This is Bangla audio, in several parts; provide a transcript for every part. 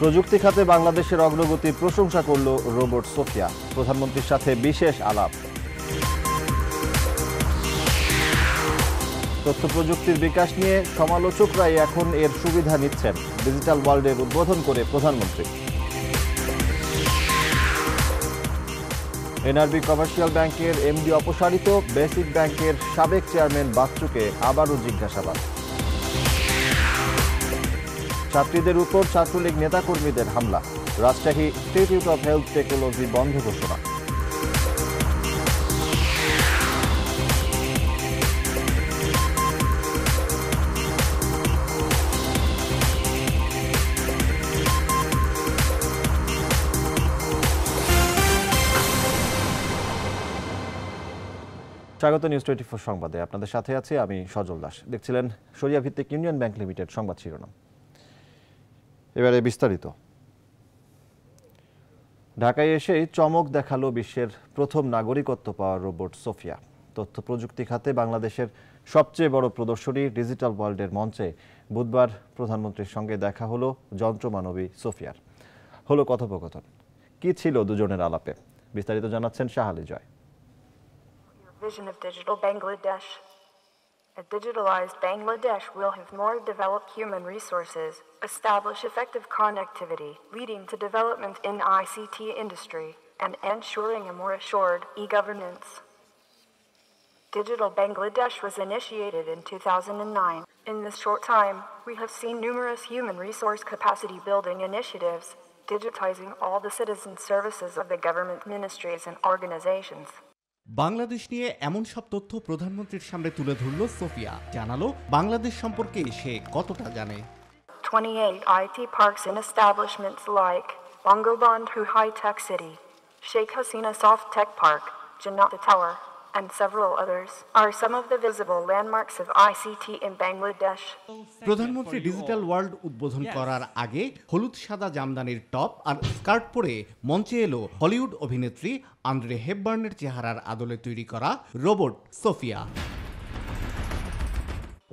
প্রযুক্তি খাতে বাংলাদেশের অগ্রগতির প্রশংসা করল রোবট সোফিয়া প্রধানমন্ত্রীর সাথে বিশেষ আলাপ তথ্য প্রযুক্তির বিকাশ নিয়ে সমালোচকরাই এখন এর সুবিধা নিচ্ছেন ডিজিটাল ওয়ার্ল্ডের উদ্বোধন করে প্রধানমন্ত্রী এনআরবি কমার্শিয়াল ব্যাংকের এমডি অপসারিত বেসিক ব্যাংকের সাবেক চেয়ারম্যান বাচ্চুকে আবারও জিজ্ঞাসাবাদ ছাত্রীদের উপর ছাত্রলীগ নেতাকর্মীদের হামলা Rajshahi institute of health technology বন্ধ ঘোষণা স্বাগত নিউজ টোয়েন্টি ফোর সংবাদে আপনাদের সাথে আছি আমি সজল দাস দেখছিলেন সরিয়া ভিত্তিক ইউনিয়ন ব্যাংক লিমিটেড সংবাদ শিরোনাম এবারে বিস্তারিত ঢাকায় এসেই চমক দেখালো বিশ্বের প্রথম নাগরিকত্ব পাওয়ার রোবট সোফিয়া তথ্য প্রযুক্তি খাতে বাংলাদেশের সবচেয়ে বড় প্রদর্শনী ডিজিটাল ওয়ার্ল্ডের মঞ্চে বুধবার প্রধানমন্ত্রীর সঙ্গে দেখা হলো যন্ত্রমানবী সোফিয়ার হলো কথোপকথন কি ছিল দুজনের আলাপে বিস্তারিত জানাচ্ছেন শাহালি জয় vision of digital Bangladesh A digitalized Bangladesh will have more developed human resources, establish effective connectivity, leading to development in ICT industry, and ensuring a more assured e-governance. Digital Bangladesh was initiated in 2009. In this short time, we have seen numerous human resource capacity building initiatives, digitizing all the citizen services of the government ministries and organizations. Bangladesh নিয়ে এমন সব তথ্য প্রধানমন্ত্রীর সামনে তুলে ধরল সোফিয়া জানালো বাংলাদেশ সম্পর্কে সে কতটা জানে 28 IT parks and establishments like Bangabandhu High Tech City, Sheikh Hasina Soft Tech Park, Jannat Tower, and several others are some of the visible landmarks of ICT in Bangladesh. প্রধানমন্ত্রী ডিজিটাল ওয়ার্ল্ড উদ্বোধন করার আগে হলুদ সাদা জামদানির টপ আর স্কার্ট পরে মঞ্চে এলো হলিউড অভিনেত্রী আন্দ্রে হেপবার্নের চেহারার আদলে তৈরি করা রোবট সোফিয়া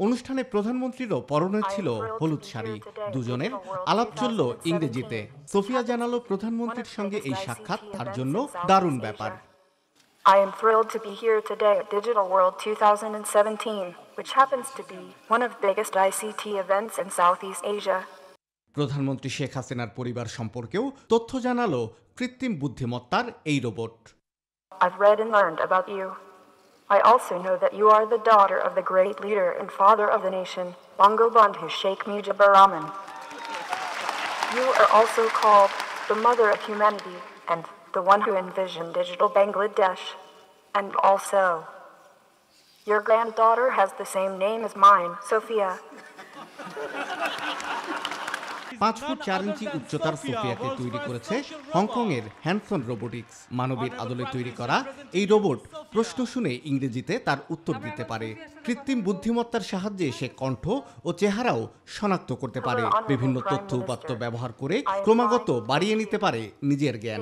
অনুষ্ঠানে প্রধানমন্ত্রীরও পরনে ছিল হলুদ শাড়ি দুজনের আলাপ চলল ইংরেজিতে সোফিয়া জানালো প্রধানমন্ত্রীর সঙ্গে এই সাক্ষাৎ তার জন্য দারুণ ব্যাপার I am thrilled to be here today at Digital World 2017, which happens to be one of the biggest ICT events in Southeast Asia. প্রধানমন্ত্রী শেখ হাসিনার পরিবার সম্পর্কেও তথ্য জানালো কৃত্রিম বুদ্ধিমত্তার এই robot I've read and learned about you. I also know that you are the daughter of the great leader and father of the nation, Bangabandhu Sheikh Mujibur Rahman. You are also called the mother of humanity and the one who envisioned digital Bangladesh, and also. Your granddaughter has the same name as mine, Sophia. পাঁচ ফুট চার ইঞ্চি উচ্চতার সোফিয়াকে তৈরি করেছে হংকংয়ের হ্যান্ডসন রোবোটিক্স মানবের আদলে তৈরি করা এই রোবট প্রশ্ন শুনে ইংরেজিতে তার উত্তর দিতে পারে কৃত্রিম বুদ্ধিমত্তার সাহায্যে সে কণ্ঠ ও চেহারাও শনাক্ত করতে পারে বিভিন্ন তথ্য উপাত্ত ব্যবহার করে ক্রমাগত বাড়িয়ে নিতে পারে নিজের জ্ঞান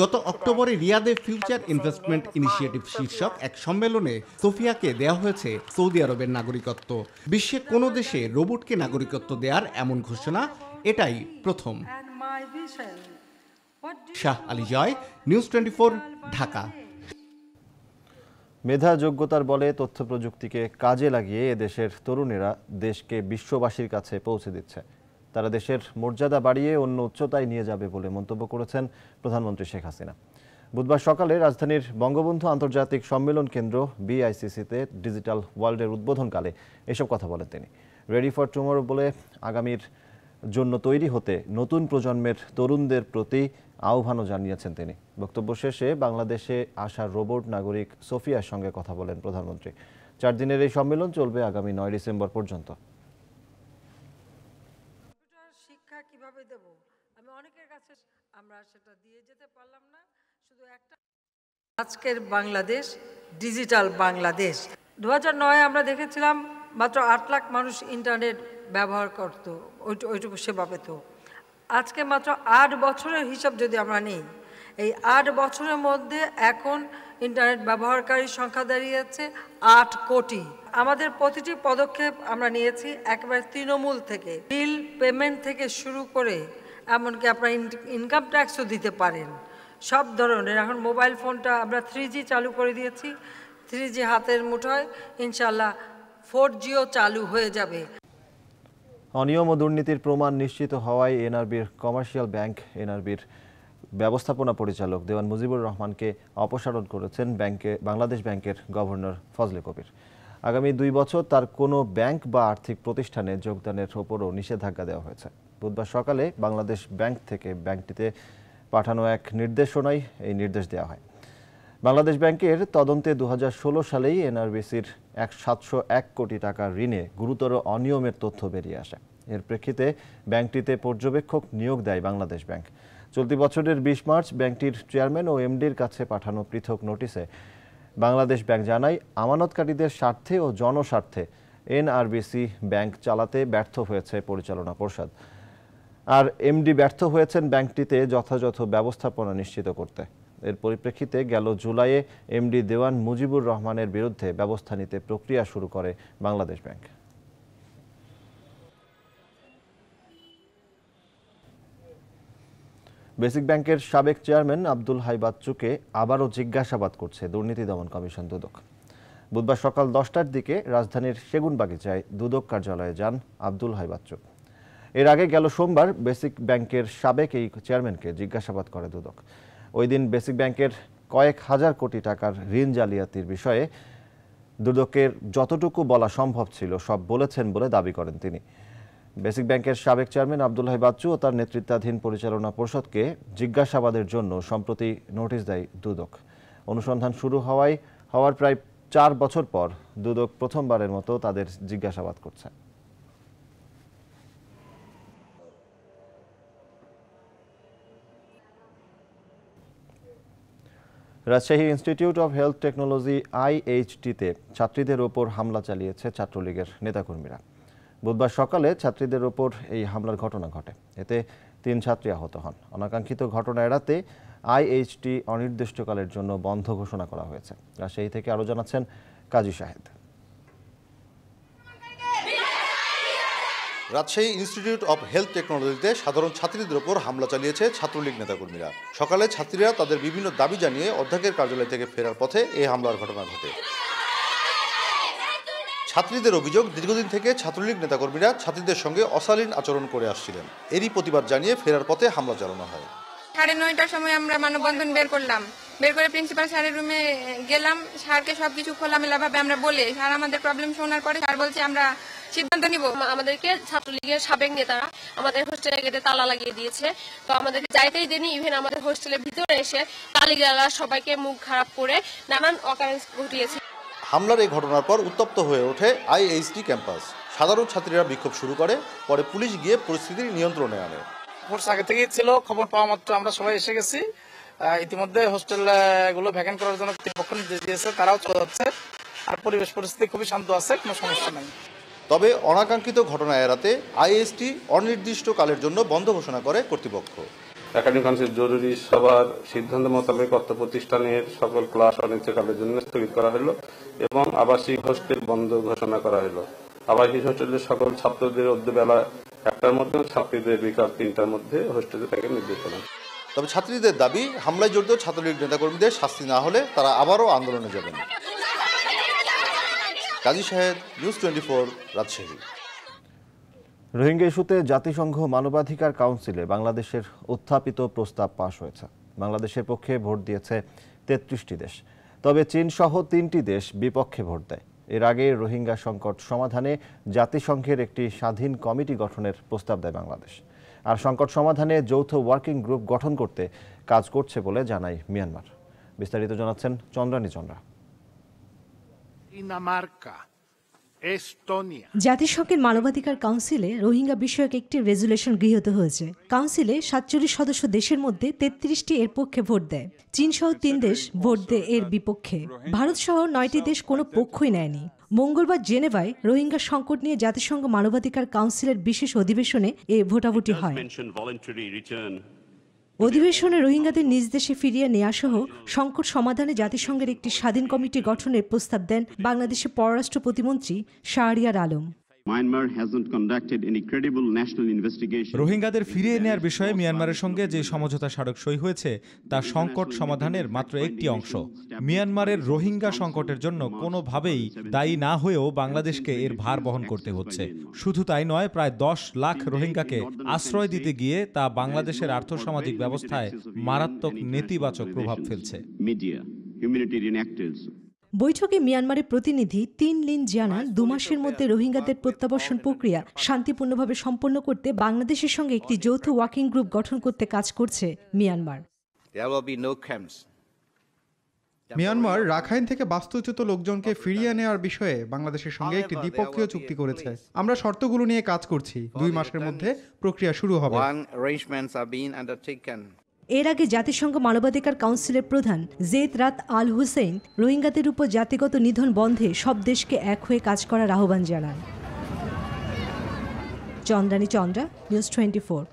গত অক্টোবরে রিয়াদে ফিউচার ইনভেস্টমেন্ট ইনিশিয়েটিভ শীর্ষক এক সম্মেলনে সোফিয়াকে দেওয়া হয়েছে সৌদি আরবের নাগরিকত্ব বিশ্বে কোনো দেশে রোবটকে নাগরিকত্ব দেওয়ার এমন ঘোষণা ঘোষণা এটাই প্রথম শাহ আলী জয় নিউজ টোয়েন্টি ঢাকা মেধা যোগ্যতার বলে তথ্য প্রযুক্তিকে কাজে লাগিয়ে দেশের তরুণেরা দেশকে বিশ্ববাসীর কাছে পৌঁছে দিচ্ছে তারা দেশের মর্যাদা বাড়িয়ে অন্য উচ্চতায় নিয়ে যাবে বলে মন্তব্য করেছেন প্রধানমন্ত্রী শেখ হাসিনা বুধবার সকালে রাজধানীর বঙ্গবন্ধু আন্তর্জাতিক সম্মেলন কেন্দ্র বিআইসিসিতে ডিজিটাল ওয়ার্ল্ডের উদ্বোধনকালে এসব কথা বলেন তিনি রেডি ফর টুমোরো বলে আগামীর জন্য তৈরি হতে নতুন প্রজন্মের তরুণদের প্রতি আহ্বানও জানিয়েছেন তিনি বক্তব্য শেষে বাংলাদেশে আসা রোবট নাগরিক সোফিয়ার সঙ্গে কথা বলেন প্রধানমন্ত্রী চার দিনের এই সম্মেলন চলবে আগামী নয় ডিসেম্বর পর্যন্ত শিক্ষা অনেকের কাছে আমরা সেটা দিয়ে যেতে পারলাম না শুধু একটা আজকের বাংলাদেশ ডিজিটাল বাংলাদেশ দু আমরা দেখেছিলাম মাত্র আট লাখ মানুষ ইন্টারনেট ব্যবহার করত ওইটুকু সেবা পেত আজকে মাত্র আট বছরের হিসাব যদি আমরা নেই এই আট বছরের মধ্যে এখন ইন্টারনেট ব্যবহারকারীর সংখ্যা দাঁড়িয়েছে আট কোটি আমাদের প্রতিটি পদক্ষেপ আমরা নিয়েছি একেবারে তৃণমূল থেকে বিল পেমেন্ট থেকে শুরু করে এমনকি আপনারা ইনকাম ট্যাক্সও দিতে পারেন সব ধরনের এখন মোবাইল ফোনটা আমরা থ্রি চালু করে দিয়েছি থ্রি হাতের মুঠোয় ইনশাল্লাহ ফোর জিও চালু হয়ে যাবে অনিয়ম ও দুর্নীতির প্রমাণ নিশ্চিত হওয়ায় এনআরবির কমার্শিয়াল ব্যাংক এনআরবির ব্যবস্থাপনা পরিচালক দেওয়ান মুজিবুর রহমানকে অপসারণ করেছেন ব্যাংকে বাংলাদেশ ব্যাংকের গভর্নর ফজলে কবির আগামী দুই বছর তার কোনো ব্যাংক বা আর্থিক প্রতিষ্ঠানে যোগদানের ওপরও নিষেধাজ্ঞা দেওয়া হয়েছে বুধবার সকালে বাংলাদেশ ব্যাংক থেকে ব্যাংকটিতে পাঠানো এক নির্দেশনায় এই নির্দেশ দেওয়া হয় বাংলাদেশ ব্যাংকের তদন্তে দু সালেই এনআরবিসির এক সাতশো এক কোটি টাকার ঋণে গুরুতর অনিয়মের তথ্য বেরিয়ে আসে এর প্রেক্ষিতে ব্যাংকটিতে পর্যবেক্ষক নিয়োগ দেয় বাংলাদেশ ব্যাংক চলতি বছরের বিশ মার্চ ব্যাংকটির চেয়ারম্যান ও এমডির কাছে পাঠানো পৃথক নোটিশে বাংলাদেশ ব্যাংক জানায় আমানতকারীদের স্বার্থে ও জনস্বার্থে এনআরবিসি ব্যাংক চালাতে ব্যর্থ হয়েছে পরিচালনা পর্ষদ আর এমডি ব্যর্থ হয়েছেন ব্যাংকটিতে যথাযথ ব্যবস্থাপনা নিশ্চিত করতে এর পরিপ্রেক্ষিতে গেল জুলাইয়ে এমডি দেওয়ান মুজিবুর রহমানের বিরুদ্ধে ব্যবস্থা নিতে প্রক্রিয়া শুরু করে বাংলাদেশ ব্যাংক বেসিক ব্যাংকের সাবেক চেয়ারম্যান আব্দুল হাই বাচ্চুকে আবারও জিজ্ঞাসাবাদ করছে দুর্নীতি দমন কমিশন দুদক বুধবার সকাল দশটার দিকে রাজধানীর সেগুনবাগিচায় দুদক কার্যালয়ে যান আব্দুল হাই বাচ্চু এর আগে গেল সোমবার বেসিক ব্যাংকের সাবেক এই চেয়ারম্যানকে জিজ্ঞাসাবাদ করে দুদক ওই দিন বেসিক ব্যাংকের কয়েক হাজার কোটি টাকার ঋণ জালিয়াতির বিষয়ে দুদকের যতটুকু বলা সম্ভব ছিল সব বলেছেন বলে দাবি করেন তিনি বেসিক ব্যাংকের সাবেক চেয়ারম্যান আবদুল্লাহ বাচ্চু ও তার নেতৃত্বাধীন পরিচালনা পরিষদকে জিজ্ঞাসাবাদের জন্য সম্প্রতি নোটিশ দেয় দুদক অনুসন্ধান শুরু হওয়ায় হওয়ার প্রায় চার বছর পর দুদক প্রথমবারের মতো তাদের জিজ্ঞাসাবাদ করছে Rajshahi institute of health technology আইএইচটিতে ছাত্রীদের ওপর হামলা চালিয়েছে ছাত্রলীগের নেতাকর্মীরা বুধবার সকালে ছাত্রীদের ওপর এই হামলার ঘটনা ঘটে এতে তিন ছাত্রী আহত হন অনাকাঙ্ক্ষিত ঘটনা এড়াতে আইএইচটি অনির্দিষ্টকালের জন্য বন্ধ ঘোষণা করা হয়েছে রাজশাহী থেকে আরও জানাচ্ছেন Kazi Shahed Rajshahi institute of health টেকনোলজিতে সাধারণ ছাত্রীদের ওপর হামলা চালিয়েছে ছাত্রলীগ নেতাকর্মীরা সকালে ছাত্রীরা তাদের বিভিন্ন দাবি জানিয়ে অধ্যক্ষের কার্যালয় থেকে ফেরার পথে এই হামলার ঘটনা ঘটে ছাত্রীদের অভিযোগ দীর্ঘদিন থেকে ছাত্রলীগ নেতাকর্মীরা ছাত্রীদের সঙ্গে অশালীন আচরণ করে আসছিলেন এরই প্রতিবাদ জানিয়ে ফেরার পথে হামলা চালানো হয় সাড়ে নয়টার সময় আমরা মানববন্ধন বের করলাম বের করে প্রিন্সিপাল স্যারের রুমে গেলাম স্যারকে সবকিছু খোলামেলাভাবে আমরা বলে স্যার আমাদের প্রবলেম শোনার পরে স্যার বলছে আমরা সিদ্ধান্ত নিব আমাদেরকে ছাত্রলীগের সাবেক নেতারা আমাদের হোস্টেলে গেটে তালা লাগিয়ে দিয়েছে তো আমাদেরকে যাইতেই দিনই ইভেন আমাদের হোস্টেলের ভিতরে এসে তালিগালা সবাইকে মুখ খারাপ করে নানান অকারেন্স ঘটিয়েছে হামলার এই ঘটনার পর উত্তপ্ত হয়ে ওঠে আইএইচটি ক্যাম্পাস সাধারণ ছাত্রীরা বিক্ষোভ শুরু করে পরে পুলিশ গিয়ে পরিস্থিতির নিয়ন্ত্রণে আনে ফোর্স আগে থেকেই ছিল খবর পাওয়া মাত্র আমরা সবাই এসে গেছি ইতিমধ্যে হোস্টেল গুলো ভ্যাকেন্ট করার জন্য কর্তৃপক্ষ নির্দেশ দিয়েছে তারাও চলে যাচ্ছে আর পরিবেশ পরিস্থিতি খুবই শান্ত আছে কোনো সমস্যা নেই তবে অনাকাঙ্ক্ষিত ঘটনা এড়াতে আইএসটি অনির্দিষ্টকালের জন্য বন্ধ ঘোষণা করে কর্তৃপক্ষ একাডেমিক কাউন্সিল জরুরি সভার সিদ্ধান্ত মোতাবেক অর্থ প্রতিষ্ঠানের সকল ক্লাস অনির্দিষ্টকালের জন্য স্থগিত করা হলো এবং আবাসিক হোস্টেল বন্ধ ঘোষণা করা হলো আবাসিক হোস্টেলের সকল ছাত্রদের বেলা একটার মধ্যে ছাত্রীদের বিকাল তিনটার মধ্যে হোস্টেলে থেকে নির্দেশ করা তবে ছাত্রীদের দাবি হামলায় জড়িত ছাত্রলীগ নেতাকর্মীদের শাস্তি না হলে তারা আবারও আন্দোলনে যাবেন Kazi Sahed news twenty four Rajshahi Rohingya ইস্যুতে জাতিসংঘ মানবাধিকার কাউন্সিলে বাংলাদেশের উত্থাপিত প্রস্তাব পাশ হয়েছে বাংলাদেশের পক্ষে ভোট দিয়েছে তেত্রিশটি দেশ তবে চীন সহ তিনটি দেশ বিপক্ষে ভোট দেয় এর আগে রোহিঙ্গা সংকট সমাধানে জাতিসংঘের একটি স্বাধীন কমিটি গঠনের প্রস্তাব দেয় বাংলাদেশ আর সংকট সমাধানে যৌথ ওয়ার্কিং গ্রুপ গঠন করতে কাজ করছে বলে জানায় মিয়ানমার বিস্তারিত জানাচ্ছেন চন্দ্রানী চন্দ্রা জাতিসংঘের মানবাধিকার কাউন্সিলে রোহিঙ্গা বিষয়ক একটি রেজুলেশন গৃহীত হয়েছে কাউন্সিলে সাতচল্লিশ সদস্য দেশের মধ্যে তেত্রিশটি এর পক্ষে ভোট দেয় চীন সহ তিন দেশ ভোট দেয় এর বিপক্ষে ভারত সহ নয়টি দেশ কোনো পক্ষই নেয়নি মঙ্গলবার জেনেভায় রোহিঙ্গা সংকট নিয়ে জাতিসংঘ মানবাধিকার কাউন্সিলের বিশেষ অধিবেশনে এ ভোটাভুটি হয় অধিবেশনে রোহিঙ্গাদের নিজ দেশে ফিরিয়ে নেওয়া সহ সংকট সমাধানে জাতিসংঘের একটি স্বাধীন কমিটি গঠনের প্রস্তাব দেন বাংলাদেশের পররাষ্ট্র প্রতিমন্ত্রী শাহরিয়ার আলম রোহিঙ্গাদের ফিরিয়ে নেয়ার বিষয়ে মিয়ানমারের সঙ্গে যে সমঝোতা স্মারক সই হয়েছে তা সংকট সমাধানের মাত্র একটি অংশ মিয়ানমারের রোহিঙ্গা সংকটের জন্য কোনোভাবেই দায়ী না হয়েও বাংলাদেশকে এর ভার বহন করতে হচ্ছে শুধু তাই নয় প্রায় দশ লাখ রোহিঙ্গাকে আশ্রয় দিতে গিয়ে তা বাংলাদেশের আর্থসামাজিক ব্যবস্থায় মারাত্মক নেতিবাচক প্রভাব ফেলছে মিডিয়া বৈঠকে মিয়ানমারের প্রতিনিধি তিন লিন জিয়ানা দু মাসের মধ্যে রোহিঙ্গাদের প্রত্যাবর্ষণ প্রক্রিয়া শান্তিপূর্ণভাবে সম্পন্ন করতে বাংলাদেশের সঙ্গে একটি যৌথ ওয়ার্কিং গ্রুপ গঠন করতে কাজ করছে মিয়ানমার মিয়ানমার রাখাইন থেকে বাস্তুচ্যুত লোকজনকে ফিরিয়ে নেওয়ার বিষয়ে বাংলাদেশের সঙ্গে একটি দ্বিপক্ষীয় চুক্তি করেছে আমরা শর্তগুলো নিয়ে কাজ করছি দুই মাসের মধ্যে প্রক্রিয়া শুরু হবে এর আগে জাতিসংঘ মানবাধিকার কাউন্সিলের প্রধান জেদ রাত আল হুসেন রোহিঙ্গাদের উপর জাতিগত নিধন বন্ধে সব দেশকে এক হয়ে কাজ করার আহ্বান জানান Chandrani Chandra news twenty four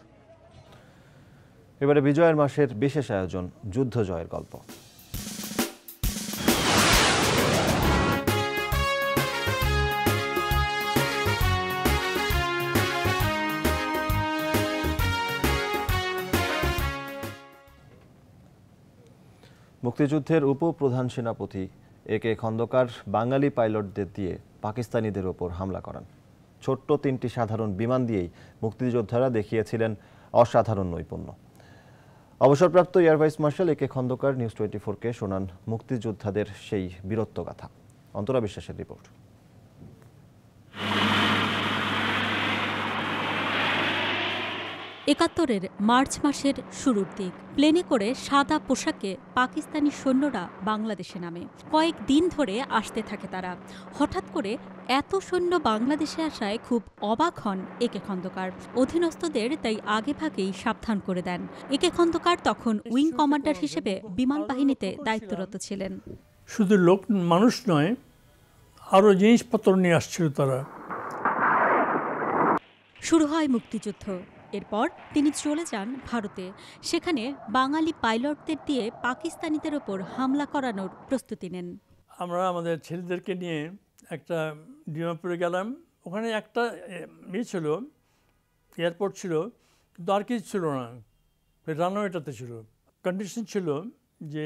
এবারে বিজয়ের মাসের বিশেষ আয়োজন যুদ্ধ জয়ের গল্প মুক্তিযুদ্ধের উপপ্রধান সেনাপতি এ কে খন্দকার বাঙালি পাইলটদের দিয়ে পাকিস্তানিদের ওপর হামলা করেন ছোট্ট তিনটি সাধারণ বিমান দিয়েই মুক্তিযোদ্ধারা দেখিয়েছিলেন অসাধারণ নৈপুণ্য অবসরপ্রাপ্ত air vice marshal A K Khandakar news twenty ফোরকে শোনান মুক্তিযোদ্ধাদের সেই বীরত্বগাথা অন্তরা বিশ্বাসের রিপোর্ট একাত্তরের মার্চ মাসের শুরুর দিক প্লেনে করে সাদা পোশাকে পাকিস্তানি সৈন্যরা বাংলাদেশে নামে কয়েক দিন ধরে আসতে থাকে তারা হঠাৎ করে এত সৈন্য বাংলাদেশে আসায় খুব অবাক হন একে খন্দকার অধীনস্থদের তাই আগেভাগেই সাবধান করে দেন একে খন্দকার তখন উইং কমান্ডার হিসেবে বিমান বাহিনীতে দায়িত্বরত ছিলেন শুধু লোক মানুষ নয় আরও জিনিসপত্র নিয়ে আসছিল তারা শুরু হয় মুক্তিযুদ্ধ এরপর তিনি চলে যান ভারতে সেখানে বাঙালি পাইলটদের দিয়ে পাকিস্তানিদের ওপর হামলা করানোর প্রস্তুতি নেন আমরা আমাদের ছেলেদেরকে নিয়ে একটা ডিমাপুরে গেলাম ওখানে একটা ইয়ে ছিল এয়ারপোর্ট ছিল কিন্তু আর কিছু ছিল না রানওয়েটাতে ছিল কন্ডিশন ছিল যে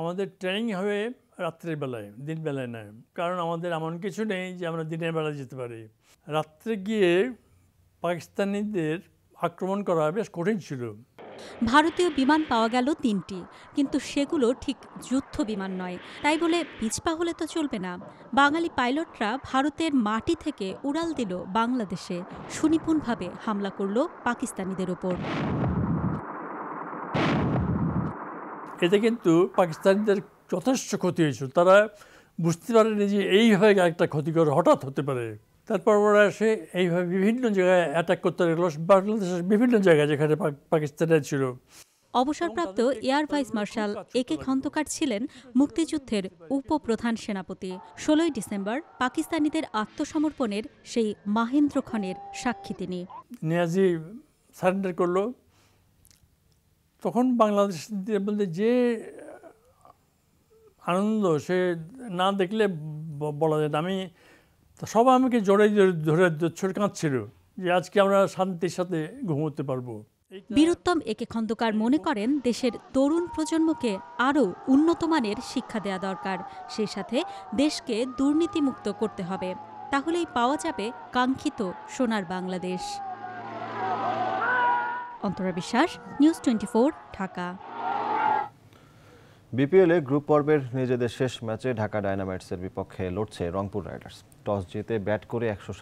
আমাদের ট্রেনিং হবে রাত্রের বেলায় দিনবেলায় নয় কারণ আমাদের এমন কিছু নেই যে আমরা দিনের বেলা যেতে পারি রাত্রে গিয়ে পাকিস্তানিদের আক্রমণ করা বেশ কঠিন ছিল ভারতীয় বিমান পাওয়া গেল তিনটি কিন্তু সেগুলো ঠিক যুদ্ধ বিমান নয় তাই বলে পিছপা হলে তো চলবে না বাঙালি পাইলটরা ভারতের মাটি থেকে উড়াল দিল বাংলাদেশে সুনিপুণভাবে হামলা করল পাকিস্তানিদের ওপর এতে কিন্তু পাকিস্তানিদের যথেষ্ট ক্ষতি হয়েছিল তারা বুঝতে পারেনি যে এইভাবে একটা ক্ষতিকর হঠাৎ হতে পারে তারপর ওরা এসে এইভাবে বিভিন্ন জায়গায় অ্যাটাক করতে লাগলো বাংলাদেশের বিভিন্ন জায়গায় যেখানে পাকিস্তানে ছিল অবসরপ্রাপ্ত air vice marshal A K Khandakar ছিলেন মুক্তিযুদ্ধের উপপ্রধান সেনাপতি ষোলোই ডিসেম্বর পাকিস্তানিদের আত্মসমর্পণের সেই মাহেন্দ্র খনের সাক্ষী তিনি নিয়াজি সারেন্ডার করল তখন বাংলাদেশ মধ্যে যে আনন্দ সে না দেখলে বলা যায় আমি তো সব আমাকে জোরে ধরে ধরে কাঁদছিল যে আজকে আমরা শান্তির সাথে ঘুমোতে পারবো বীরুত্তম একে খন্দকার মনে করেন দেশের তরুণ প্রজন্মকে আরও উন্নতমানের শিক্ষা দেয়া দরকার সেই সাথে দেশকে দুর্নীতিমুক্ত করতে হবে তাহলেই পাওয়া যাবে কাঙ্ক্ষিত সোনার বাংলাদেশ অন্তরা বিশ্বাস নিউজ টোয়েন্টি ঢাকা বিপিএলে গ্রুপ পর্বের নিজেদের শেষ ম্যাচে ঢাকা ডায়নামাইটসের বিপক্ষে লড়ছে রংপুর রাইডার্স টস জিতে ব্যাট করে একশো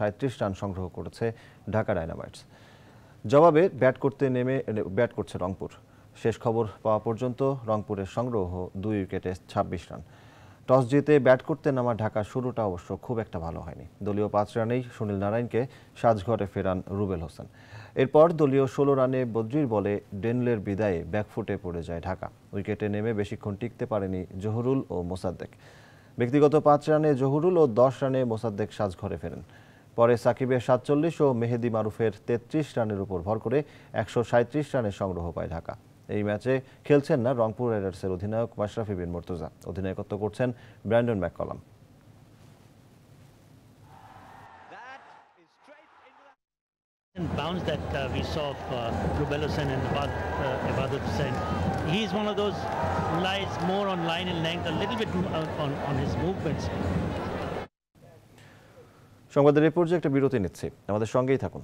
রান সংগ্রহ করেছে ঢাকা ডায়নামাইটস জবাবে ব্যাট করতে নেমে ব্যাট করছে রংপুর শেষ খবর পাওয়া পর্যন্ত রংপুরের সংগ্রহ দুই উইকেটে ২৬ রান টস জিতে ব্যাট করতে নামা ঢাকার শুরুটা অবশ্য খুব একটা ভালো হয়নি দলীয় পাঁচ রানেই সুনীল নারায়ণকে সাজঘরে ফেরান রুবেল হোসেন এরপর দলীয় ষোলো রানে বদ্রির বলে ডেনলের বিদায়ে ব্যাকফুটে পড়ে যায় ঢাকা উইকেটে নেমে বেশিক্ষণ টিকতে পারেনি জহরুল ও মোসাদ্দেক ব্যক্তিগত পাঁচ রানে জহুরুল ও দশ রানে মোসাদ্দেক সাজ ঘরে ফেরেন পরে সাকিবের সাতচল্লিশ ও মেহেদি মারুফের তেত্রিশ রানের উপর ভর করে একশো সাঁত্রিশ রানের সংগ্রহ পায় ঢাকা এই ম্যাচে খেলছেন না রংপুর রাইডার্সের অধিনায়ক মাশরাফি বিন মোর্তজা অধিনায়কত্ব করছেন Brandon McCullum and bounce that uh, we saw of uh, Rubellosen and Abad, uh, He is one of those who lies more on line and length, a little bit on, on his movements. সংবাদের এই পর্যায়ে একটা বিরতি নিচ্ছি আমাদের সঙ্গেই থাকুন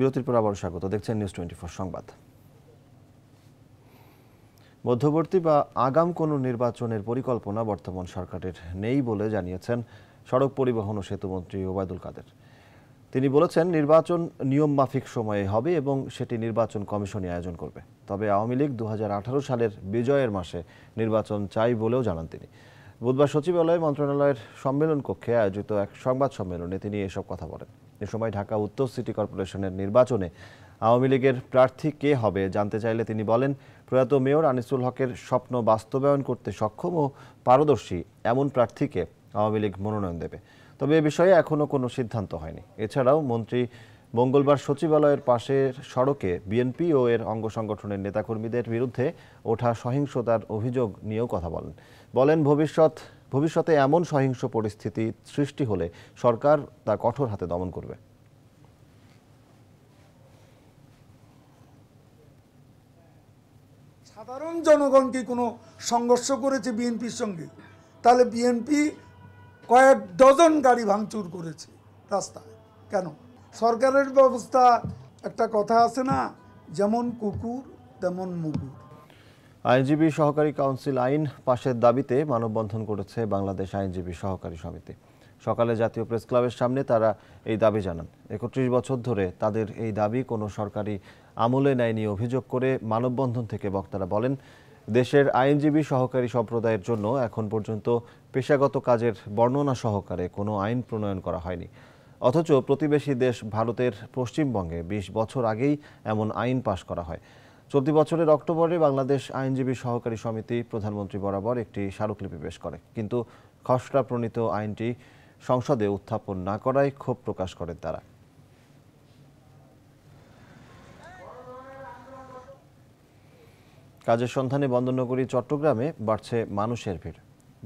বিরতির পর আবারও স্বাগত দেখছেন নিউজ টোয়েন্টি সংবাদ মধ্যবর্তী বা আগাম কোনো নির্বাচনের পরিকল্পনা বর্তমান সরকারের নেই বলে জানিয়েছেন সড়ক পরিবহন ও সেতুমন্ত্রী ওবায়দুল কাদের তিনি বলেছেন নির্বাচন নিয়ম মাফিক সময়ে হবে এবং সেটি নির্বাচন কমিশনই আয়োজন করবে তবে আওয়ামী লীগ দু সালের বিজয়ের মাসে নির্বাচন চাই বলেও জানান তিনি বুধবার সচিবালয়ে মন্ত্রণালয়ের সম্মেলন কক্ষে আয়োজিত এক সংবাদ সম্মেলনে তিনি এসব কথা বলেন এ সময় ঢাকা উত্তর সিটি কর্পোরেশনের নির্বাচনে আওয়ামী লীগের প্রার্থী কে হবে জানতে চাইলে তিনি বলেন প্রয়াত মেয়র আনিসুল হকের স্বপ্ন বাস্তবায়ন করতে সক্ষম ও পারদর্শী এমন প্রার্থীকে আওয়ামী লীগ মনোনয়ন দেবে তবে এ বিষয়ে এখনও কোনো সিদ্ধান্ত হয়নি এছাড়াও মন্ত্রী মঙ্গলবার সচিবালয়ের পাশের সড়কে বিএনপি ও এর অঙ্গ সংগঠনের নেতাকর্মীদের বিরুদ্ধে ওঠা সহিংসতার অভিযোগ নিয়েও কথা বলেন বলেন ভবিষ্যৎ ভবিষ্যতে এমন সহিংস পরিস্থিতি সৃষ্টি হলে সরকার তা কঠোর হাতে দমন করবে সাধারণ জনগণ কি কোনো সংঘর্ষ করেছে বিএনপির সঙ্গে তাহলে বিএনপি কয়েক ডজন গাড়ি ভাঙচুর করেছে রাস্তায় কেন সরকারের ব্যবস্থা একটা কথা আছে না যেমন কুকুর তেমন মুকুর আইনজীবী সহকারী কাউন্সিল আইন পাশের দাবিতে মানববন্ধন করেছে বাংলাদেশ আইনজীবী সহকারী সমিতি সকালে জাতীয় প্রেস ক্লাবের সামনে তারা এই দাবি জানান একত্রিশ বছর ধরে তাদের এই দাবি কোনো সরকারি আমলে নেয়নি অভিযোগ করে মানববন্ধন থেকে বক্তারা বলেন দেশের আইনজীবী সহকারী সম্প্রদায়ের জন্য এখন পর্যন্ত পেশাগত কাজের বর্ণনা সহকারে কোনো আইন প্রণয়ন করা হয়নি অথচ প্রতিবেশী দেশ ভারতের পশ্চিমবঙ্গে ২০ বছর আগেই এমন আইন পাশ করা হয় চলতি বছরের অক্টোবরে বাংলাদেশ আইনজীবী সহকারী সমিতি প্রধানমন্ত্রী বরাবর একটি স্মারকলিপি পেশ করে কিন্তু খসড়া প্রণীত আইনটি সংসদে উত্থাপন না করায় ক্ষোভ প্রকাশ করে তারা কাজের সন্ধানে বন্দরনগরী চট্টগ্রামে বাড়ছে মানুষের ভিড়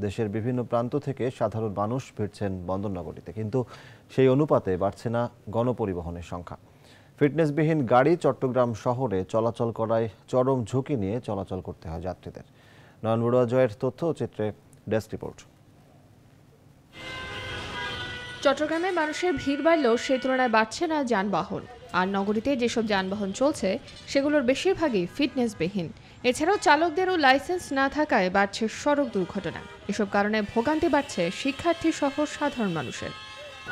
দেশের বিভিন্ন প্রান্ত থেকে সাধারণ মানুষ ভিড়ছেন বন্দরনগরীতে কিন্তু সেই অনুপাতে বাড়ছে না গণপরিবহনের সংখ্যা ফিটনেসবিহীন গাড়ি চট্টগ্রাম শহরে চলাচল করায় চরম ঝুঁকি নিয়ে চলাচল করতে হয় যাত্রীদের নয়ন বড়ুয়া জয়ের তথ্য চিত্রে ডেস্ক রিপোর্ট চট্টগ্রামে মানুষের ভিড় বাড়লেও সেই তুলনায় বাড়ছে না যানবাহন আর নগরীতে যেসব যানবাহন চলছে সেগুলোর বেশিরভাগই ফিটনেসবিহীন এছাড়াও চালকদেরও লাইসেন্স না থাকায় বাড়ছে সড়ক দুর্ঘটনা এসব কারণে ভোগান্তি বাড়ছে শিক্ষার্থী সহ সাধারণ মানুষের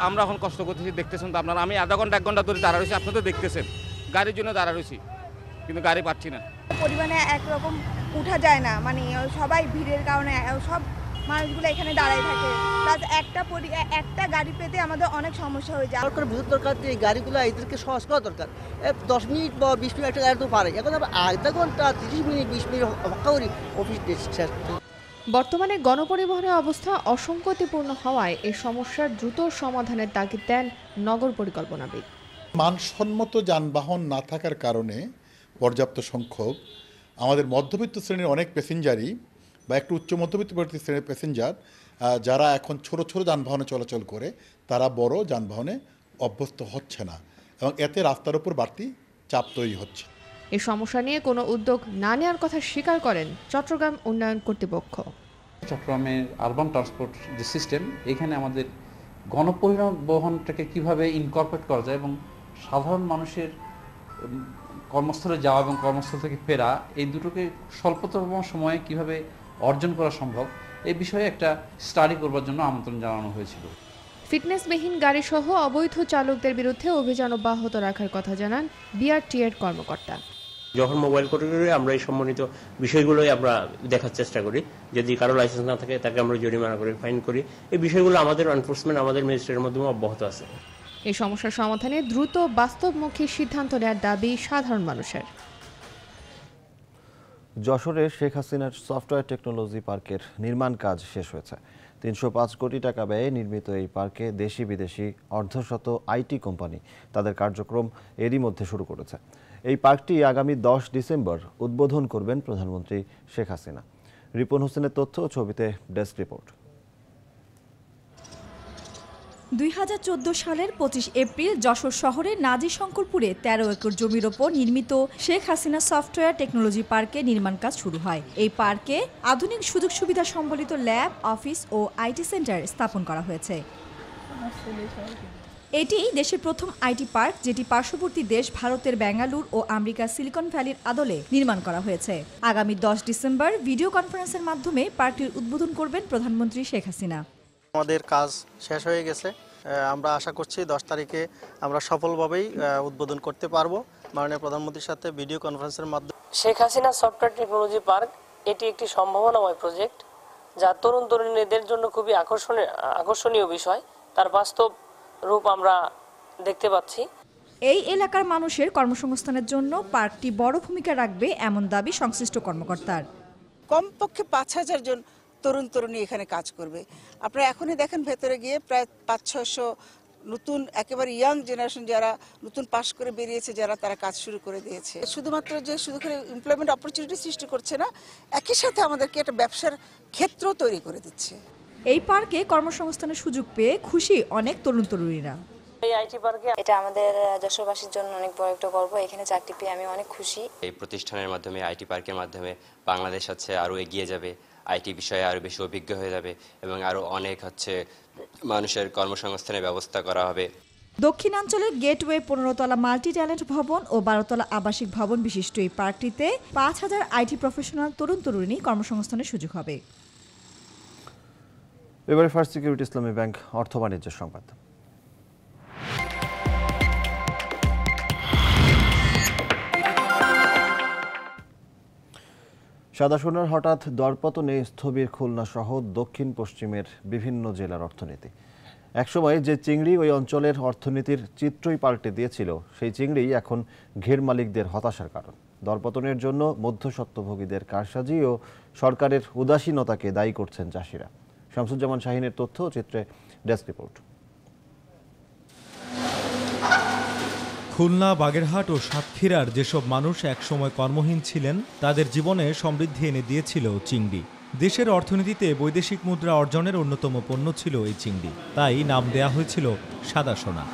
আমরা এখন কষ্ট করতেছি দেখতেছেন তো আপনারা আমি আধা ঘন্টা এক ঘন্টা ধরে দাঁড়া রয়েছি আপনাদের দেখতেছেন গাড়ির জন্য দাঁড়া রয়েছি কিন্তু গাড়ি পাচ্ছি না পরিমাণে একরকম উঠা যায় না মানে সবাই ভিড়ের কারণে সব মানুষগুলো এখানে দাঁড়ায় থাকে প্লাস একটা একটা গাড়ি পেতে আমাদের অনেক সমস্যা হয়ে যায় সরকার বুঝতে দরকার যে গাড়িগুলো এদেরকে সহজ করা দরকার দশ মিনিট বা বিশ মিনিট একটা গাড়ি তো পারে এখন আধা ঘন্টা তিরিশ মিনিট বিশ মিনিট হকা করি অফিস শেষ বর্তমানে গণপরিবহনের অবস্থা অসঙ্গতিপূর্ণ হওয়ায় এ সমস্যার দ্রুত সমাধানের তাগিদ দেন নগর পরিকল্পনাবিদ মানসম্মত যানবাহন না থাকার কারণে পর্যাপ্ত সংখ্যক আমাদের মধ্যবিত্ত শ্রেণীর অনেক প্যাসেঞ্জারই বা একটু উচ্চ মধ্যবিত্ত শ্রেণীর প্যাসেঞ্জার যারা এখন ছোট ছোট যানবাহনে চলাচল করে তারা বড় যানবাহনে অভ্যস্ত হচ্ছে না এবং এতে রাস্তার উপর বাড়তি চাপ তৈরি হচ্ছে এ সমস্যা নিয়ে কোনো উদ্যোগ না নেওয়ার কথা স্বীকার করেন চট্টগ্রাম উন্নয়ন কর্তৃপক্ষ চট্টগ্রামের আরবান ট্রান্সপোর্ট যে সিস্টেম এখানে আমাদের গণপরিবহনটাকে কিভাবে ইনকর্পোরেট করা যায় এবং সাধারণ মানুষের কর্মস্থলে যাওয়া এবং কর্মস্থল থেকে ফেরা এই দুটোকে স্বল্পতম সময়ে কিভাবে অর্জন করা সম্ভব এই বিষয়ে একটা স্টাডি করবার জন্য আমন্ত্রণ জানানো হয়েছিল ফিটনেসবিহীন গাড়িসহ অবৈধ চালকদের বিরুদ্ধে অভিযান অব্যাহত রাখার কথা জানান বিআরটি এর কর্মকর্তা যখন মোবাইল কোর্টে আমরা এই সম্মানিত বিষয়গুলোই আমরা দেখার চেষ্টা করি যদি কারো লাইসেন্স না থাকে তাকে আমরা জরিমানা করি ফাইন করি এই বিষয়গুলো আমাদের এনফোর্সমেন্ট আমাদের ম্যাজিস্ট্রেটের মাধ্যমে অব্যাহত আছে এই সমস্যার সমাধানে দ্রুত বাস্তবমুখী সিদ্ধান্ত নেওয়ার দাবি সাধারণ মানুষের যশোরের শেখ হাসিনার সফটওয়্যার টেকনোলজি পার্কের নির্মাণ কাজ শেষ হয়েছে তিনশো পাঁচ কোটি টাকা ব্যয়ে নির্মিত এই পার্কে দেশি বিদেশি অর্ধশত আইটি কোম্পানি তাদের কার্যক্রম এরই মধ্যে শুরু করেছে এই পার্কটি আগামী দশ ডিসেম্বর উদ্বোধন করবেন প্রধানমন্ত্রী শেখ হাসিনা রিপন হোসেনের তথ্য ছবিতে ডেস্ক রিপোর্ট দুই সালের পঁচিশ এপ্রিল যশোর শহরের নাজি শঙ্করপুরে তেরো একর জমির ওপর নির্মিত শেখ হাসিনা সফটওয়্যার টেকনোলজি পার্কে নির্মাণ কাজ শুরু হয় এই পার্কে আধুনিক সুযোগ সুবিধা সম্বলিত ল্যাব অফিস ও আইটি সেন্টার স্থাপন করা হয়েছে এটি দেশের প্রথম আইটি পার্ক যেটি পার্শ্ববর্তী দেশ ভারতের বেঙ্গালুর ও আমেরিকা সিলিকন ভ্যালির আদলে নির্মাণ করা হয়েছে আগামী দশ ডিসেম্বর ভিডিও কনফারেন্সের মাধ্যমে পার্কটির উদ্বোধন করবেন প্রধানমন্ত্রী শেখ হাসিনা আমাদের কাজ শেষ হয়ে গেছে আমরা আশা করছি দশ তারিখে আমরা সফলভাবেই উদ্বোধন করতে পারবো মাননীয় প্রধানমন্ত্রীর সাথে ভিডিও কনফারেন্সের মাধ্যমে Sheikh Hasina software technology park এটি একটি সম্ভাবনাময় প্রজেক্ট যা তরুণ তরুণীদের জন্য খুবই আকর্ষণীয় আকর্ষণীয় বিষয় তার বাস্তব রূপ আমরা দেখতে পাচ্ছি এই এলাকার মানুষের কর্মসংস্থানের জন্য পার্কটি বড় ভূমিকা রাখবে এমন দাবি সংশ্লিষ্ট কর্মকর্তার কমপক্ষে পাঁচ হাজার জন তরুণ তরুণী এখানে কাজ করবে আপনারা এখনই দেখেন ভেতরে গিয়ে প্রায় পাঁচ ছশো নতুন একেবারে ইয়াং জেনারেশন যারা নতুন পাশ করে বেরিয়েছে যারা তারা কাজ শুরু করে দিয়েছে শুধুমাত্র যে শুধু করে এমপ্লয়মেন্ট অপরচুনিটি সৃষ্টি করছে না একই সাথে আমাদেরকে একটা ব্যবসার ক্ষেত্র তৈরি করে দিচ্ছে এই পার্কে কর্মসংস্থানের সুযোগ পেয়ে খুশি অনেক তরুণ তরুণীরা এই আইটি পার্কে এটা আমাদের যশোরবাসীর জন্য অনেক বড় একটা গর্ব এখানে চাকরি পেয়ে আমি অনেক খুশি এই প্রতিষ্ঠানের মাধ্যমে আইটি পার্কের মাধ্যমে বাংলাদেশ হচ্ছে আরো এগিয়ে যাবে আইটি বিষয়ে আরো বেশি অভিজ্ঞ হয়ে যাবে এবং আরো অনেক হচ্ছে মানুষের কর্মসংস্থানের ব্যবস্থা করা হবে দক্ষিণাঞ্চলের গেটওয়ে পনেরো তলা মাল্টি ট্যালেন্ট ভবন ও বারোতলা আবাসিক ভবন বিশিষ্ট এই পার্কটিতে পাঁচ হাজার আইটি প্রফেশনাল তরুণ তরুণী কর্মসংস্থানের সুযোগ হবে এবারে ফার্স্ট সিকিউরিটি ইসলামী ব্যাংক অর্থ বাণিজ্য সংবাদ সাদা সোনার হঠাৎ দরপতনে স্থবির খুলনা সহ দক্ষিণ পশ্চিমের বিভিন্ন জেলার অর্থনীতি একসময় যে চিংড়ি ওই অঞ্চলের অর্থনীতির চিত্রই পাল্টে দিয়েছিল সেই চিংড়ি এখন ঘের মালিকদের হতাশার কারণ দরপতনের জন্য মধ্যস্বত্বভোগীদের কারসাজি ও সরকারের উদাসীনতাকে দায়ী করছেন চাষিরা শামসুজ্জামান শাহিনের তথ্য চিত্রে ডেস্ক রিপোর্ট খুলনা বাগেরহাট ও সাতক্ষীরার যেসব মানুষ একসময় কর্মহীন ছিলেন তাদের জীবনে সমৃদ্ধি এনে দিয়েছিল চিংড়ি দেশের অর্থনীতিতে বৈদেশিক মুদ্রা অর্জনের অন্যতম পণ্য ছিল এই চিংড়ি তাই নাম দেয়া হয়েছিল সাদা সোনা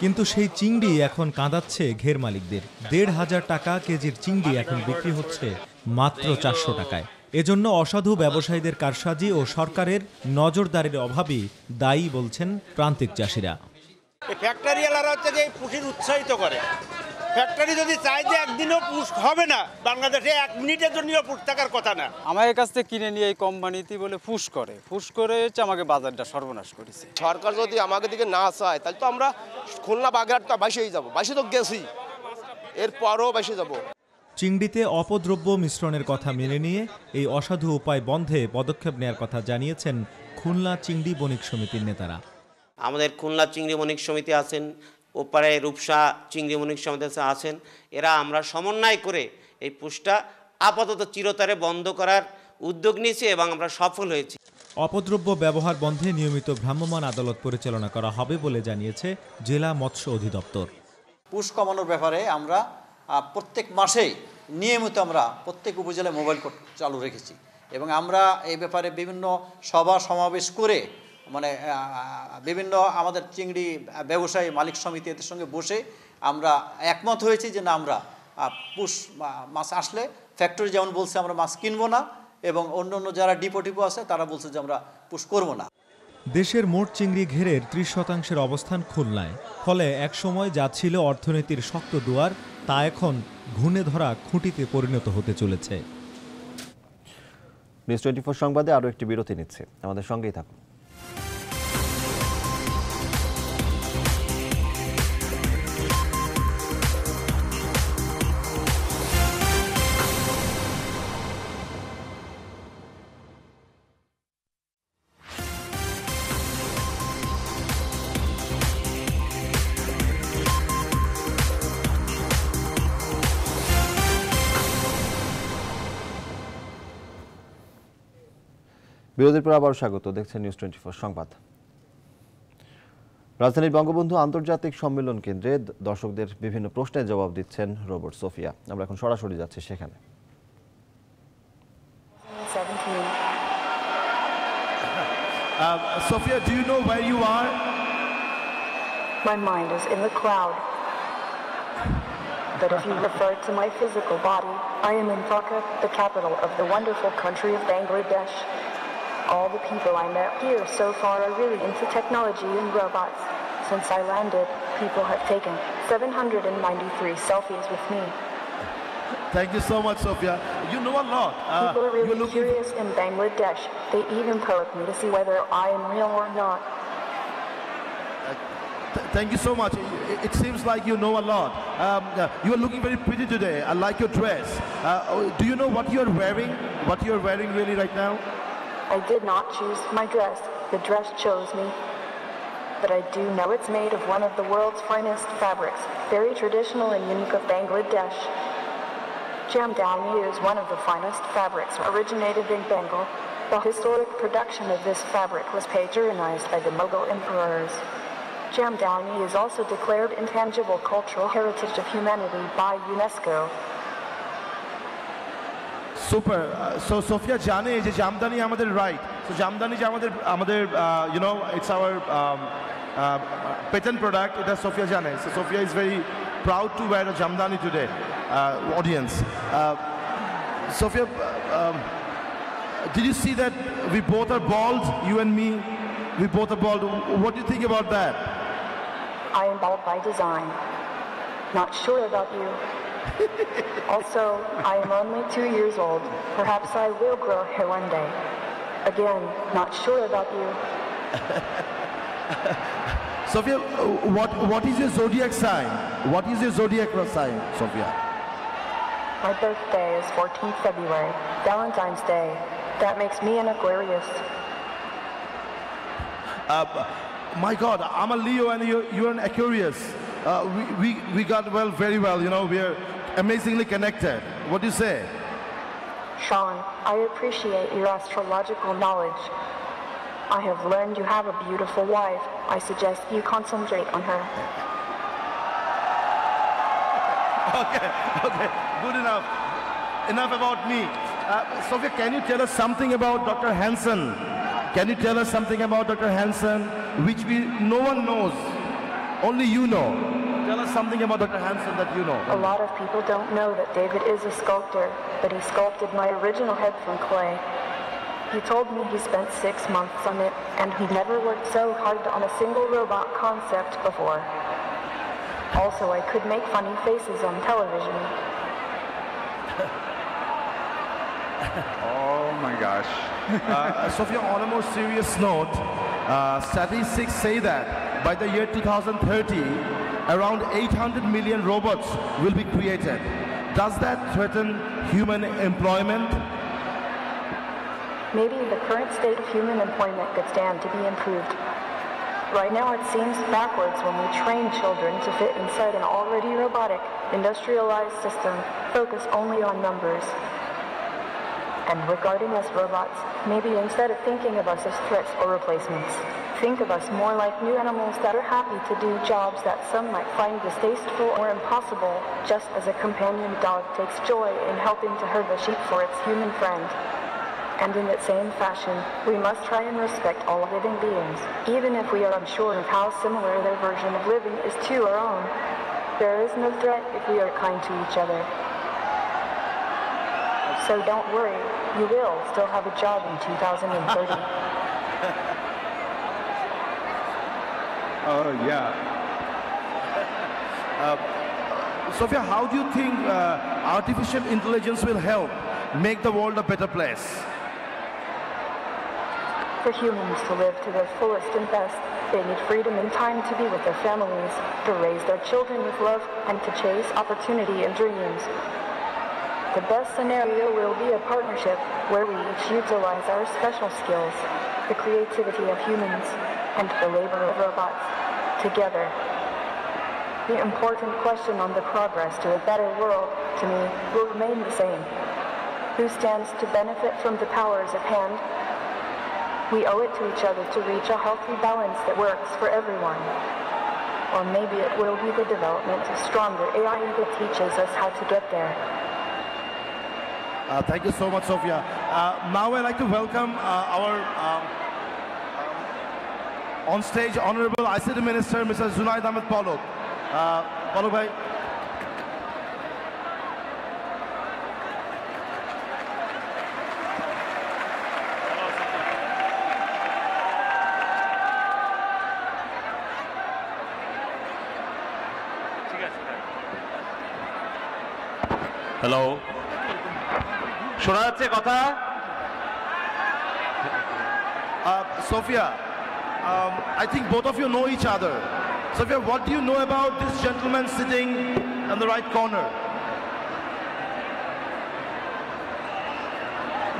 কিন্তু সেই চিংড়ি এখন কাঁদাচ্ছে ঘের মালিকদের দেড় হাজার টাকা কেজির চিংড়ি এখন বিক্রি হচ্ছে মাত্র চারশো টাকায় এজন্য অসাধু ব্যবসায়ীদের কারসাজি ও সরকারের নজরদারির অভাবই দায়ী বলছেন প্রান্তিক চাষিরা ফ্যাক্টরিওয়ালারা হচ্ছে যে পুষির উৎসাহিত করে ফ্যাক্টরি যদি চায় যে একদিনও পুষ হবে না বাংলাদেশে এক মিনিটের জন্য পুষ থাকার কথা না আমাদের কাছ থেকে কিনে নিয়ে এই কোম্পানিতে বলে পুষ করে পুষ করে হচ্ছে আমাকে বাজারটা সর্বনাশ করেছে সরকার যদি আমাকে দিকে না চায় তাহলে তো আমরা খুলনা বাগেরহাটটা বাসেই যাবো বাসে তো গেছি এরপরও বাসে যাবো চিংড়িতে অপদ্রব্য মিশ্রণের কথা মেনে নিয়ে এই অসাধু উপায় বন্ধে পদক্ষেপ নেয়ার কথা জানিয়েছেন খুলনা চিংড়ি বণিক সমিতির নেতারা আমাদের খুলনা চিংড়ি বণিক সমিতি আছেন ওপারে রূপসা চিংড়ি বণিক সমিতি আছেন এরা আমরা সমন্বয় করে এই পুষটা আপাতত চিরতরে বন্ধ করার উদ্যোগ নিয়েছি এবং আমরা সফল হয়েছি অপদ্রব্য ব্যবহার বন্ধে নিয়মিত ভ্রাম্যমাণ আদালত পরিচালনা করা হবে বলে জানিয়েছে জেলা মৎস্য অধিদপ্তর পুষ কমানোর ব্যাপারে আমরা প্রত্যেক মাসেই নিয়মিত আমরা প্রত্যেক উপজেলায় মোবাইল কোর্ট চালু রেখেছি এবং আমরা এই ব্যাপারে বিভিন্ন সভা সমাবেশ করে মানে বিভিন্ন আমাদের চিংড়ি ব্যবসায়ী মালিক সমিতি এদের সঙ্গে বসে আমরা একমত হয়েছি যে না আমরা পুষ মাছ আসলে ফ্যাক্টরি যেমন বলছে আমরা মাছ কিনবো না এবং অন্য অন্য যারা ডিপো টিপো আছে তারা বলছে যে আমরা পুষ করবো না দেশের মোট চিংড়ি ঘেরের ত্রিশ শতাংশের অবস্থান খুলনায় ফলে একসময় যা ছিল অর্থনীতির শক্ত দুয়ার তা এখন ঘুণে ধরা খুঁটিতে পরিণত হতে চলেছে নিউজ টোয়েন্টি সংবাদে আরও একটি বিরতি নিচ্ছে আমাদের সঙ্গেই থাকুন বিরোধীপুর আবার স্বাগত দেখছেন নিউজ টোয়েন্টি সংবাদ রাজধানীর বঙ্গবন্ধু আন্তর্জাতিক সম্মেলন কেন্দ্রে দর্শকদের বিভিন্ন প্রশ্নের জবাব দিচ্ছেন রোবট সোফিয়া আমরা এখন সরাসরি যাচ্ছি সেখানে Sophia do you you are my mind is in the cloud but if you refer to country of Bangladesh all the people I met here so far are really into technology and robots. Since I landed, people have taken 793 selfies with me. Thank you so much, Sophia. You know a lot. Uh, people are really curious in Bangladesh. They even poke me to see whether I am real or not. Uh, thank you so much. It, seems like you know a lot. Um, uh, you are looking very pretty today. I like your dress. Uh, oh, do you know what you are wearing? What you are wearing really right now? I did not choose my dress, the dress chose me. But I do know it's made of one of the world's finest fabrics, very traditional and unique of Bangladesh. Jamdani is one of the finest fabrics originated in Bengal. The historic production of this fabric was patronized by the Mughal emperors. Jamdani is also declared intangible cultural heritage of humanity by UNESCO. Super. Uh, so Sophia জানে যে Jamdani, আমাদের রাইট সো Jamdani, যে আমাদের আমাদের you know it's our patent product এটা সোফিয়া জানে so Sophia is very proud to wear a jamdani today, uh, audience. Uh, Sophia, uh, um, did you see that we both are bald, you and me? We both are bald. What do you think about that? I am bald by design. Not sure about you also, I am only two years old. Perhaps I will grow hair one day. Again, not sure about you. Sophia, what, what is your zodiac sign? What is your zodiac sign, Sophia? My birthday is 14th February, Valentine's Day. That makes me an Aquarius. Uh, my God, I'm a Leo and you, you're an Aquarius uh, we, we, we got well very well. You know, we are amazingly connected. What do you say? Sean, I appreciate your astrological knowledge. I have learned you have a beautiful wife. I suggest you concentrate on her. okay, okay, good enough. Enough about me. Uh, Sophia, can you tell us something about Dr. Hansen? Can you tell us something about Dr. Hansen, which we, no one knows? Only you know. Tell us something about Dr. Hanson that you know. A lot of people don't know that David is a sculptor, but he sculpted my original head from clay. He told me he spent six months on it, and he never worked so hard on a single robot concept before. Also, I could make funny faces on television. oh my gosh. uh, so, on a more serious note, uh, statistics say that by the year 2030, around 800 million robots will be created. Does that threaten human employment? Maybe the current state of human employment could stand to be improved. Right now it seems backwards when we train children to fit inside an already robotic, industrialized system focused only on numbers. And regarding us robots, maybe instead of thinking of us as threats or replacements, think of us more like new animals that are happy to do jobs that some might find distasteful or impossible, just as a companion dog takes joy in helping to herd the sheep for its human friend. And in that same fashion, we must try and respect all living beings, even if we are unsure of how similar their version of living is to our own. There is no threat if we are kind to each other. So don't worry, you will still have a job in 2030. Uh, yeah. uh, Sophia, how do you think uh, artificial intelligence will help make the world a better place? For humans to live to their fullest and best, they need freedom and time to be with their families, to raise their children with love, and to chase opportunity and dreams. The best scenario will be a partnership where we each utilize our special skills, the creativity of humans, and the labor of robots together. The important question on the progress to a better world, to me, will remain the same. Who stands to benefit from the powers at hand? We owe it to each other to reach a healthy balance that works for everyone. Or maybe it will be the development of stronger AI that teaches us how to get there. Uh, thank you so much, Sophia. Uh, now I'd like to welcome uh, our um, On stage, Honorable ICT Minister, Mr. Zunaid Ahmed Polok. Uh, Polok bhai. Hello শোনা যাচ্ছে কথা Sophia Um, I think both of you know each other. So what do you know about this gentleman sitting in the right corner?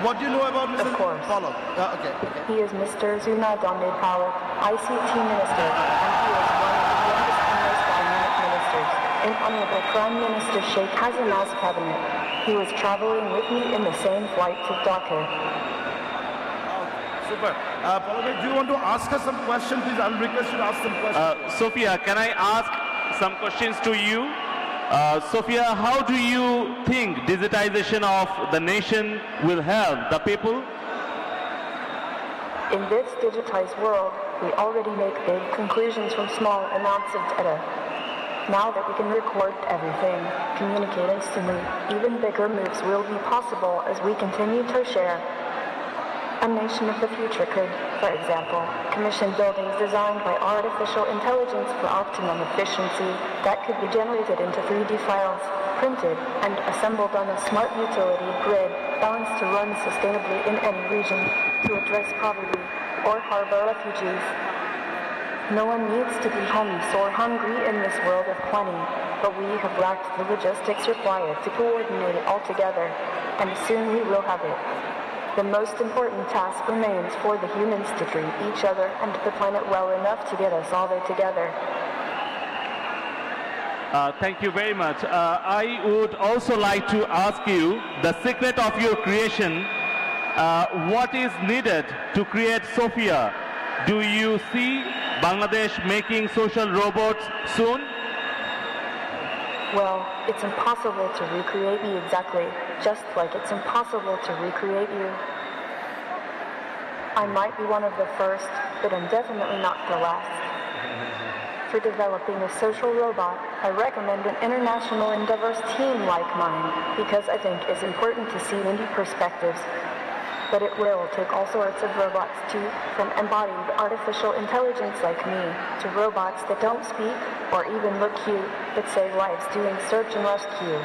What do you know about Mr. Of course. Pollock? Uh, okay, okay. He is Mr. Zuma Domney Power, ICT Minister, and he is one of the youngest of the dynamic ministers in Honorable Prime Minister Sheikh Hasina's cabinet. He was traveling with me in the same flight to Dhaka. Super. Uh, do you want to ask us some questions? Please, I'll request you to ask some uh, questions. Uh, Sophia, can I ask some questions to you? Uh, Sophia, how do you think digitization of the nation will help the people? In this digitized world, we already make big conclusions from small amounts of data. Now that we can record everything, communicate instantly, even bigger moves will be possible as we continue to share a nation of the future could, for example, commission buildings designed by artificial intelligence for optimum efficiency that could be generated into 3D files, printed, and assembled on a smart utility grid balanced to run sustainably in any region to address poverty or harbor refugees. No one needs to be homeless or hungry in this world of plenty, but we have lacked the logistics required to coordinate it all together, and soon we will have it the most important task remains for the humans to treat each other and the planet well enough to get us all there together. Uh, thank you very much. Uh, I would also like to ask you the secret of your creation. Uh, what is needed to create Sophia? Do you see Bangladesh making social robots soon? Well, it's impossible to recreate me exactly, just like it's impossible to recreate you. I might be one of the first, but I'm definitely not the last. For developing a social robot, I recommend an international and diverse team like mine, because I think it's important to see many perspectives. But it will take all sorts of robots too, from embodied artificial intelligence like me, to robots that don't speak or even look cute, but save lives doing search and rescue.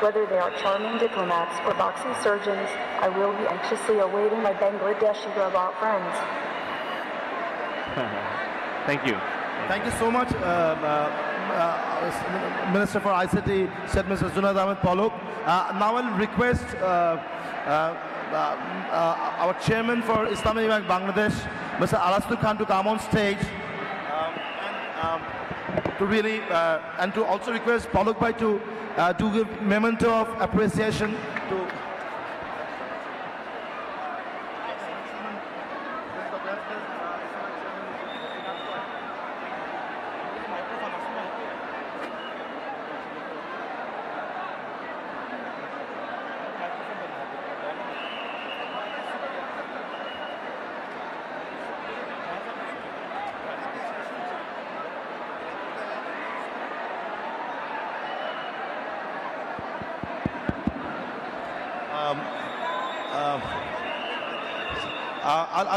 Whether they are charming diplomats or boxing surgeons, I will be anxiously awaiting my Bangladeshi robot friends. Thank you. Thank you so much, uh, uh, uh Minister for ICT, said Mr. Zunad Ahmed Poluk. Uh, now I'll request uh, uh, our chairman for Islamic Bank Bangladesh, Mr. Alastu Khan, to come on stage. Um, and, um, to really, uh, and to also request Palok to, uh, to give memento of appreciation to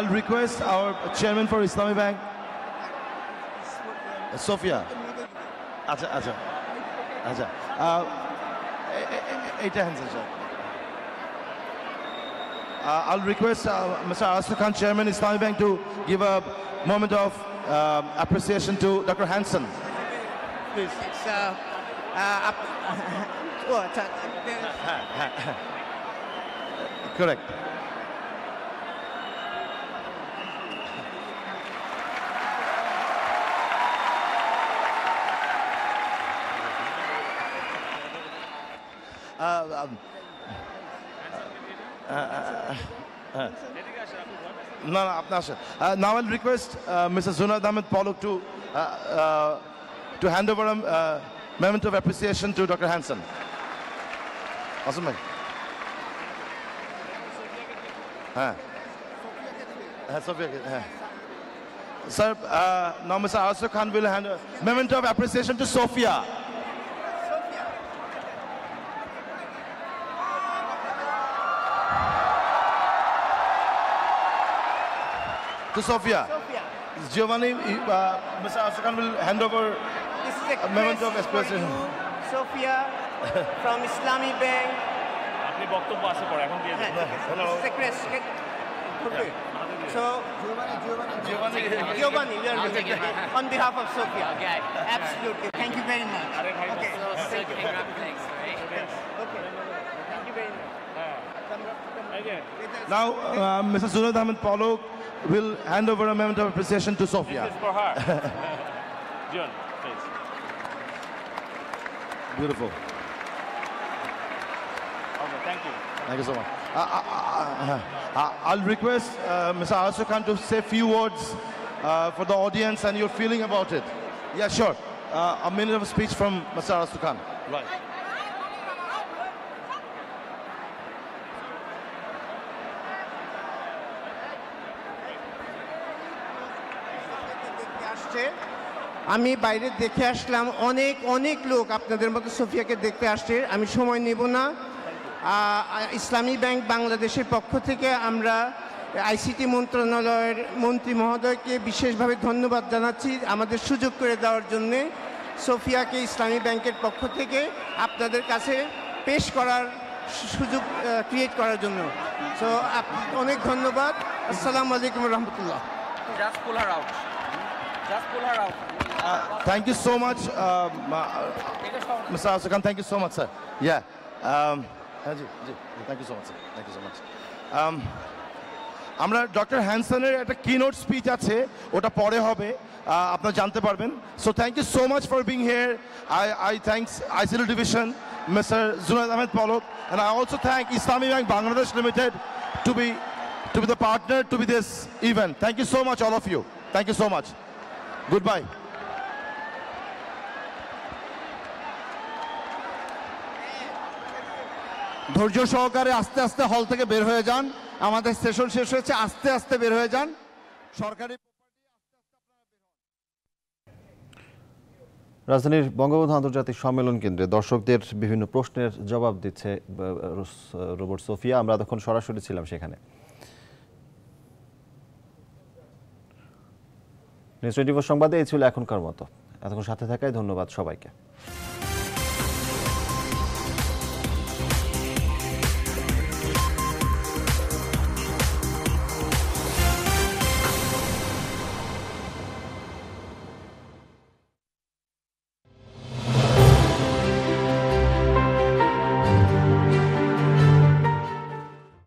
I'll request our chairman for Islamic Bank, Sophia. আচ্ছা আচ্ছা আচ্ছা এইটা হ্যান্সার sir I'll request uh, Mr. Asif Khan, Chairman Islamic Bank, to give a moment of um, appreciation to Dr. Hansen. Please. It's, uh, uh, oh, it's, uh, Correct. Uh, no, no, uh, now I'll request uh, Mr. Zunar Damit Pollock to, uh, uh, to hand over a uh, moment of appreciation to Dr. Hansen. Awesome, Sir, now Mr. Asa Khan will hand a moment of appreciation to Sophia. to Sofia. Sofia. Giovanni, uh, Mr. Asukan will hand over this is a, a of expression. Sofia from Islamic Bank. আপনি বক্তব্য আছে পরে এখন দিয়ে So Giovanni Giovanni Giovanni Giovanni we are doing it on behalf of Sofia. Okay. Absolutely. Thank you very much. Okay. Thank you. Okay. Thank you very much. Now, uh, Mr. Surat Ahmed Palok, will hand over a moment of appreciation to Sofia. This is for her. John, please. Beautiful. Okay, thank you. Thank you so much. Uh, uh, uh, uh, uh I'll request uh, Mr. Asokan to say a few words for the audience and your feeling about it. Yeah, sure. a minute of speech from Mr. Asokan. Right. আমি বাইরে দেখে আসলাম অনেক অনেক লোক আপনাদের মতো সোফিয়াকে দেখতে আসছে আমি সময় নেব না ইসলামী ব্যাংক বাংলাদেশের পক্ষ থেকে আমরা আইসিটি মন্ত্রণালয়ের মন্ত্রী মহোদয়কে বিশেষভাবে ধন্যবাদ জানাচ্ছি আমাদের সুযোগ করে দেওয়ার জন্যে সোফিয়াকে ইসলামী ব্যাংকের পক্ষ থেকে আপনাদের কাছে পেশ করার সুযোগ ক্রিয়েট করার জন্য সো অনেক ধন্যবাদ আসসালামু আলাইকুম রহমতুল্লাহ just out just out Uh, thank you so much, um, uh, Mr. Uh, Asukhan. Thank you so much, sir. Yeah. Um, thank you so much, sir. Thank you so much. Um, আমরা ডক্টর হ্যানসনের একটা কিনোট স্পিচ আছে ওটা পরে হবে আপনারা জানতে পারবেন so thank you so much for being here I I thanks ICL division mister Junaid Ahmed Palak and I also thank Islami bank Bangladesh limited to be to be the partner to be this event thank you so much all of you thank you so much goodbye ধৈর্য সহকারে আস্তে আস্তে হল থেকে বের হয়ে যান আমাদের সেশন শেষ হয়েছে আস্তে আস্তে বের হয়ে যান সরকারি রাজধানীর বঙ্গবন্ধু আন্তর্জাতিক সম্মেলন কেন্দ্রে দর্শকদের বিভিন্ন প্রশ্নের জবাব দিচ্ছে রোবট সোফিয়া আমরা তখন সরাসরি ছিলাম সেখানে নিউজ টোয়েন্টি ফোর সংবাদে এই ছিল এখনকার মতো এতক্ষণ সাথে থাকায় ধন্যবাদ সবাইকে